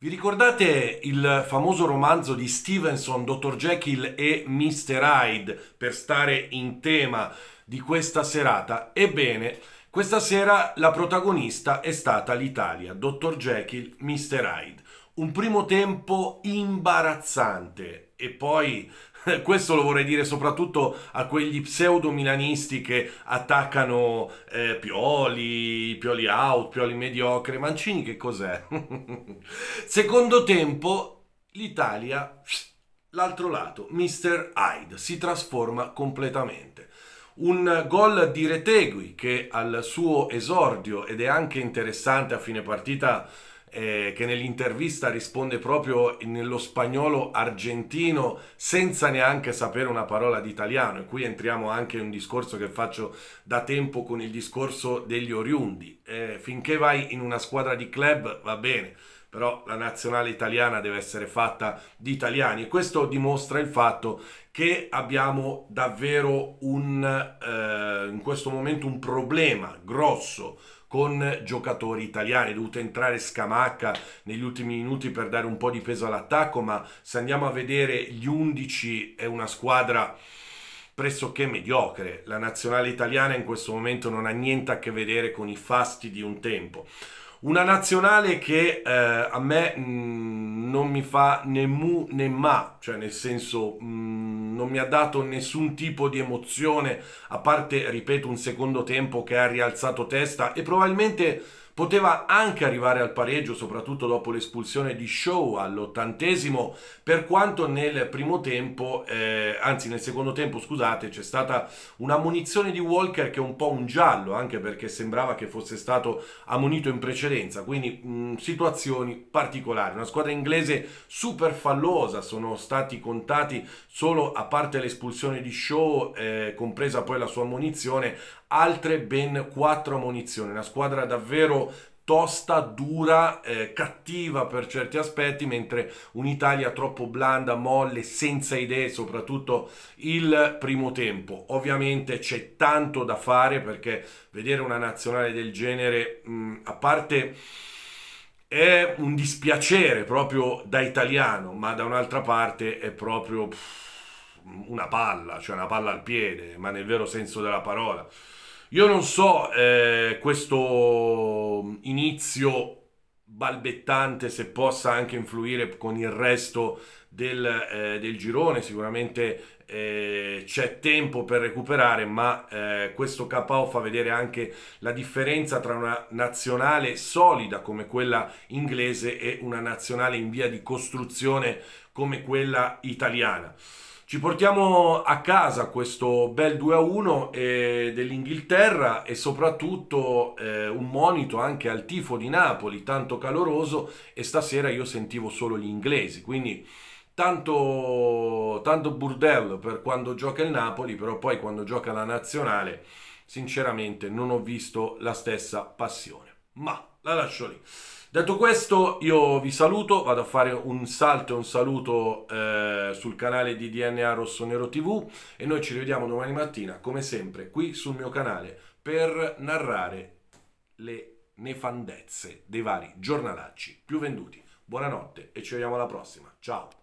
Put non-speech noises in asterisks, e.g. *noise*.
Vi ricordate il famoso romanzo di Stevenson, Dr. Jekyll e Mr. Hyde, per stare in tema di questa serata? Ebbene, questa sera la protagonista è stata l'Italia, Dr. Jekyll, Mr. Hyde. Un primo tempo imbarazzante e poi *laughs* questo lo vorrei dire soprattutto a quegli pseudo milanisti che attaccano eh, Pioli, Pioli out, Pioli mediocre, Mancini che cos'è? *laughs* Secondo tempo l'Italia, l'altro lato, Mr. Hyde, si trasforma completamente. Un gol di Retegui che al suo esordio, ed è anche interessante a fine partita, eh, che nell'intervista risponde proprio nello spagnolo argentino senza neanche sapere una parola di italiano. E qui entriamo anche in un discorso che faccio da tempo con il discorso degli oriundi. Eh, finché vai in una squadra di club va bene, però la nazionale italiana deve essere fatta di italiani e questo dimostra il fatto che abbiamo davvero un, eh, in questo momento un problema grosso con giocatori italiani. È dovuto entrare Scamacca negli ultimi minuti per dare un po' di peso all'attacco, ma se andiamo a vedere gli 11 è una squadra pressoché mediocre. La nazionale italiana in questo momento non ha niente a che vedere con i fasti di un tempo. Una nazionale che eh, a me mh, mm, non mi fa né mu né ma, cioè nel senso... Mh, mm, non mi ha dato nessun tipo di emozione, a parte, ripeto, un secondo tempo che ha rialzato testa e probabilmente Poteva anche arrivare al pareggio, soprattutto dopo l'espulsione di Show all'ottantesimo, per quanto nel primo tempo, eh, anzi nel secondo tempo, scusate, c'è stata una munizione di Walker che è un po' un giallo, anche perché sembrava che fosse stato ammonito in precedenza, quindi mh, mm, situazioni particolari. Una squadra inglese super fallosa, sono stati contati solo a parte l'espulsione di Show, eh, compresa poi la sua ammonizione, altre ben quattro ammonizioni. Una squadra davvero tosta, dura, eh, cattiva per certi aspetti, mentre un'Italia troppo blanda, molle, senza idee, soprattutto il primo tempo. Ovviamente c'è tanto da fare perché vedere una nazionale del genere, mh, a parte è un dispiacere proprio da italiano, ma da un'altra parte è proprio pff, una palla, cioè una palla al piede, ma nel vero senso della parola. Io non so eh, questo inizio balbettante se possa anche influire con il resto del, eh, del girone, sicuramente eh, c'è tempo per recuperare, ma eh, questo KO fa vedere anche la differenza tra una nazionale solida come quella inglese e una nazionale in via di costruzione come quella italiana. Ci portiamo a casa questo bel 2-1 a eh, dell'Inghilterra e soprattutto eh, un monito anche al tifo di Napoli, tanto caloroso e stasera io sentivo solo gli inglesi, quindi tanto, tanto burdello per quando gioca il Napoli, però poi quando gioca la nazionale sinceramente non ho visto la stessa passione. Ma la lascio lì. Detto questo, io vi saluto, vado a fare un salto e un saluto eh, sul canale di DNA Rosso Nero TV e noi ci rivediamo domani mattina, come sempre, qui sul mio canale per narrare le nefandezze dei vari giornalacci più venduti. Buonanotte e ci vediamo alla prossima. Ciao!